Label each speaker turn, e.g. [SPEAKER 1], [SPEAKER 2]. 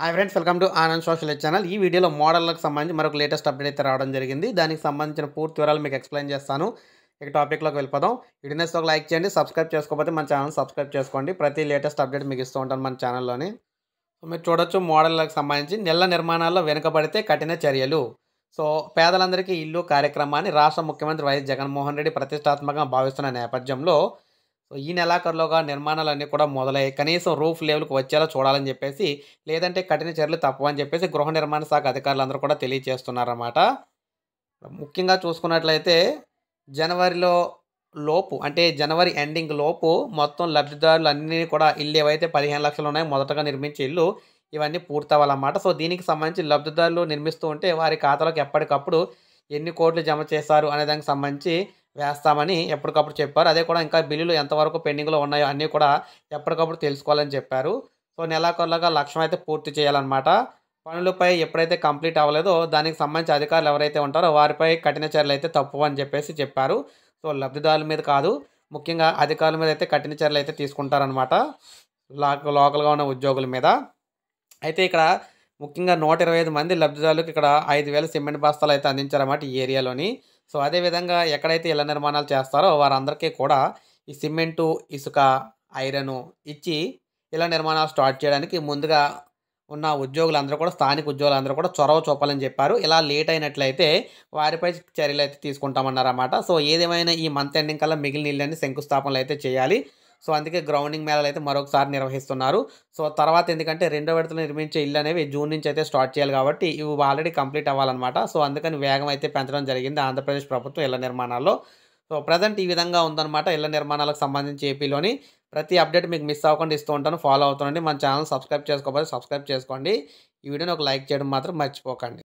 [SPEAKER 1] hi friends welcome to Anand social channel ఈ వీడియోలో మోడళ్లకు సంబంధించి మరొక లేటెస్ట్ అప్డేట్ అయితే రావడం జరిగింది దానికి సంబంధించిన పూర్తి వివరాలు మీకు ఎక్స్ప్లెయిన్ చేస్తాను ఇక టాపిక్లోకి వెళ్ళిపోదాం వీడియోస్ ఒక లైక్ చేయండి సబ్స్క్రైబ్ చేసుకోకపోతే మన ఛానల్ సబ్స్క్రైబ్ చేసుకోండి ప్రతి లేటెస్ట్ అప్డేట్ మీకు ఇస్తూ ఉంటాను మన ఛానల్లోని సో మీరు చూడొచ్చు మోడళ్లకు సంబంధించి నెల నిర్మాణాల్లో వెనుకబడితే కఠిన చర్యలు సో పేదలందరికీ ఇల్లు కార్యక్రమాన్ని రాష్ట్ర ముఖ్యమంత్రి వైఎస్ జగన్మోహన్ రెడ్డి ప్రతిష్టాత్మకంగా భావిస్తున్న నేపథ్యంలో సో ఈ నెలాఖరులోగా నిర్మాణాలన్నీ కూడా మొదలయ్యి కనీసం రూఫ్ లెవెల్కి వచ్చేలా చూడాలని చెప్పేసి లేదంటే కఠిన చర్యలు తప్పవని చెప్పేసి గృహ నిర్మాణ శాఖ అధికారులందరూ కూడా తెలియజేస్తున్నారన్నమాట ముఖ్యంగా చూసుకున్నట్లయితే జనవరిలో లోపు అంటే జనవరి ఎండింగ్ లోపు మొత్తం లబ్ధిదారులు అన్నీ కూడా ఇల్లు ఏవైతే పదిహేను లక్షలు ఉన్నాయో మొదటగా నిర్మించే ఇల్లు ఇవన్నీ పూర్తవ్వాలన్నమాట సో దీనికి సంబంధించి లబ్ధిదారులు నిర్మిస్తూ ఉంటే వారి ఖాతాలకు ఎప్పటికప్పుడు ఎన్ని కోట్లు జమ చేశారు అనే దానికి సంబంధించి వేస్తామని ఎప్పటికప్పుడు చెప్పారు అదే కూడా ఇంకా బిల్లులు ఎంతవరకు పెండింగ్లో ఉన్నాయో అన్నీ కూడా ఎప్పటికప్పుడు తెలుసుకోవాలని చెప్పారు సో నెలాకొల్లగా లక్ష్యం అయితే పూర్తి చేయాలన్నమాట పనులపై ఎప్పుడైతే కంప్లీట్ అవ్వలేదో దానికి సంబంధించి అధికారులు ఎవరైతే ఉంటారో వారిపై కఠిన చర్యలు అయితే తప్పు అని చెప్పేసి చెప్పారు సో లబ్ధిదారుల మీద కాదు ముఖ్యంగా అధికారుల మీద అయితే కఠిన చర్యలు అయితే తీసుకుంటారనమాట లోకల్గా ఉన్న ఉద్యోగుల మీద అయితే ఇక్కడ ముఖ్యంగా నూట ఇరవై ఐదు మంది లబ్ధిదారులకు ఇక్కడ ఐదు వేల సిమెంట్ బస్తాలు అయితే అందించారన్నమాట ఈ ఏరియాలోని సో అదేవిధంగా ఎక్కడైతే ఇళ్ల నిర్మాణాలు చేస్తారో వారందరికీ కూడా ఈ సిమెంటు ఇసుక ఐరను ఇచ్చి ఇళ్ల నిర్మాణాలు స్టార్ట్ చేయడానికి ముందుగా ఉన్న ఉద్యోగులందరూ కూడా స్థానిక ఉద్యోగులందరూ కూడా చొరవ చూపాలని చెప్పారు ఇలా లేట్ అయినట్లయితే వారిపై చర్యలు అయితే తీసుకుంటామన్నారన్నమాట సో ఏదేమైనా ఈ మంత్ ఎండింగ్ కల్లా మిగిలిన ఇళ్ళని శంకుస్థాపనలు అయితే చేయాలి సో అందుకే గ్రౌండింగ్ మేళాలు అయితే మరొకసారి నిర్వహిస్తున్నారు సో తర్వాత ఎందుకంటే రెండో విడతలు నిర్మించే ఇల్లు అనేవి జూన్ నుంచి అయితే స్టార్ట్ చేయాలి కాబట్టి ఇవి ఆల్రెడీ కంప్లీట్ అవ్వాలన్నమాట సో అందుకని వేగం అయితే పెంచడం జరిగింది ఆంధ్రప్రదేశ్ ప్రభుత్వం ఇళ్ల నిర్మాణాల్లో సో ప్రజెంట్ ఈ విధంగా ఉందన్నమాట ఇళ్ల నిర్మాణాలకు సంబంధించి ఏపీలోని ప్రతి అప్డేట్ మీకు మిస్ అవ్వకుండా ఇస్తూ ఉంటాను ఫాలో అవుతుండండి మన ఛానల్ సబ్స్క్రైబ్ చేసుకోకపోతే సబ్స్క్రైబ్ చేసుకోండి ఈ వీడియోని ఒక లైక్ చేయడం మాత్రం మర్చిపోకండి